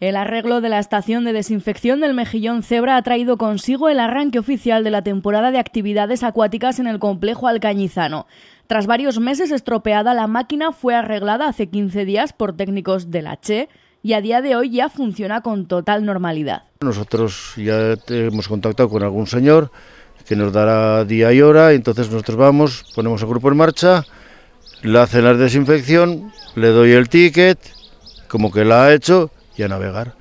El arreglo de la estación de desinfección del Mejillón Cebra ha traído consigo el arranque oficial de la temporada de actividades acuáticas en el complejo alcañizano. Tras varios meses estropeada, la máquina fue arreglada hace 15 días por técnicos de la CHE y a día de hoy ya funciona con total normalidad. Nosotros ya hemos contactado con algún señor que nos dará día y hora, entonces nosotros vamos, ponemos el grupo en marcha, le hacen la desinfección, le doy el ticket, como que la ha hecho navegar.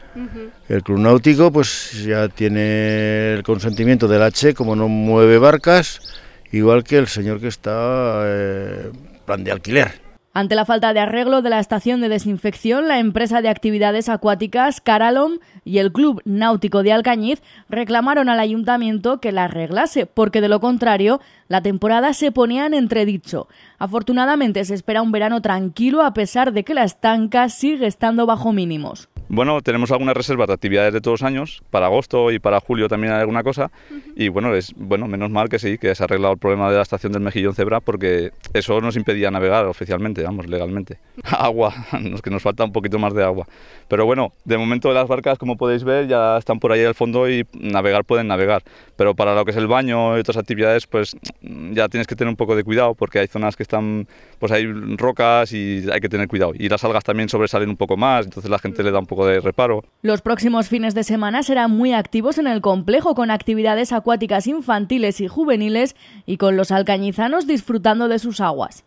El Club Náutico pues ya tiene el consentimiento del H, como no mueve barcas, igual que el señor que está eh, plan de alquiler. Ante la falta de arreglo de la estación de desinfección, la empresa de actividades acuáticas Caralom y el Club Náutico de Alcañiz reclamaron al ayuntamiento que la arreglase, porque de lo contrario, la temporada se ponía en entredicho. Afortunadamente se espera un verano tranquilo a pesar de que la estanca sigue estando bajo mínimos. Bueno, tenemos algunas reservas de actividades de todos los años, para agosto y para julio también hay alguna cosa. Y bueno, es bueno, menos mal que sí, que se ha arreglado el problema de la estación del Mejillón Cebra, porque eso nos impedía navegar oficialmente, vamos, legalmente. Agua, es que nos falta un poquito más de agua. Pero bueno, de momento las barcas, como podéis ver, ya están por ahí al fondo y navegar pueden navegar. Pero para lo que es el baño y otras actividades, pues ya tienes que tener un poco de cuidado, porque hay zonas que están, pues hay rocas y hay que tener cuidado. Y las algas también sobresalen un poco más, entonces la gente le da un poco de reparo. Los próximos fines de semana serán muy activos en el complejo con actividades acuáticas infantiles y juveniles y con los alcañizanos disfrutando de sus aguas.